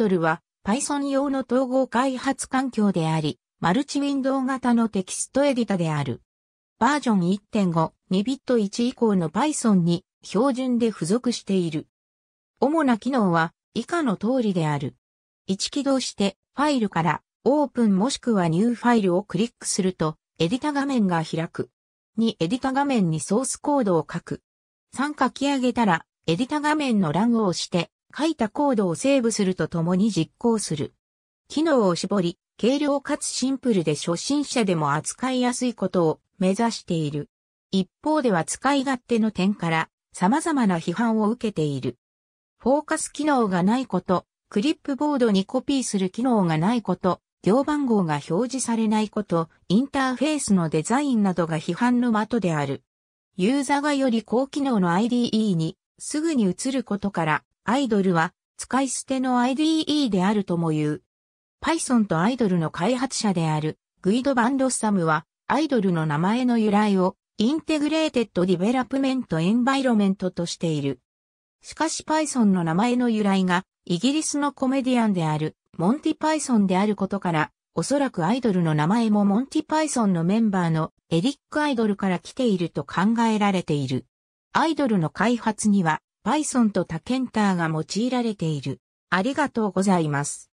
ドルは Python 用の統合開発環境であり、マルチウィンドウ型のテキストエディタである。バージョン1.5、2ビット1以降の Python に標準で付属している。主な機能は以下の通りである。1起動してファイルからオープンもしくはニューファイルをクリックするとエディタ画面が開く。2エディタ画面にソースコードを書く。3書き上げたらエディタ画面の欄を押して書いたコードをセーブするとともに実行する。機能を絞り、軽量かつシンプルで初心者でも扱いやすいことを目指している。一方では使い勝手の点から様々な批判を受けている。フォーカス機能がないこと、クリップボードにコピーする機能がないこと、行番号が表示されないこと、インターフェースのデザインなどが批判の的である。ユーザーがより高機能の IDE にすぐに移ることからアイドルは使い捨ての IDE であるとも言う。Python とアイドルの開発者であるグイド・バンロッサムはアイドルの名前の由来をインテグレーテッド・ディベラプメント・エンバイロメントとしている。しかし Python の名前の由来がイギリスのコメディアンであるモンティ・パイソンであることから、おそらくアイドルの名前もモンティ・パイソンのメンバーのエリック・アイドルから来ていると考えられている。アイドルの開発には Python とタケンターが用いられている。ありがとうございます。